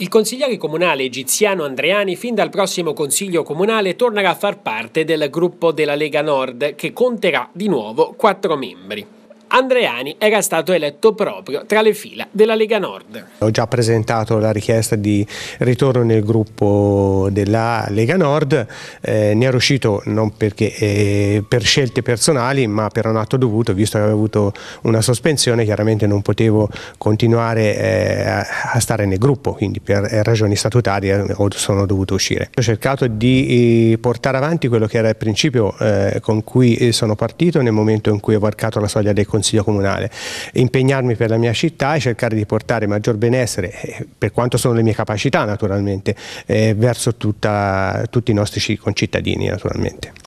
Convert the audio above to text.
Il consigliere comunale egiziano Andreani fin dal prossimo consiglio comunale tornerà a far parte del gruppo della Lega Nord che conterà di nuovo quattro membri. Andreani era stato eletto proprio tra le fila della Lega Nord. Ho già presentato la richiesta di ritorno nel gruppo della Lega Nord, eh, ne ero uscito non perché, eh, per scelte personali ma per un atto dovuto, visto che avevo avuto una sospensione chiaramente non potevo continuare eh, a stare nel gruppo, quindi per eh, ragioni statutarie eh, sono dovuto uscire. Ho cercato di eh, portare avanti quello che era il principio con cui sono partito nel momento in cui ho varcato la soglia dei conti Consiglio Comunale, impegnarmi per la mia città e cercare di portare maggior benessere, eh, per quanto sono le mie capacità naturalmente, eh, verso tutta, tutti i nostri concittadini naturalmente.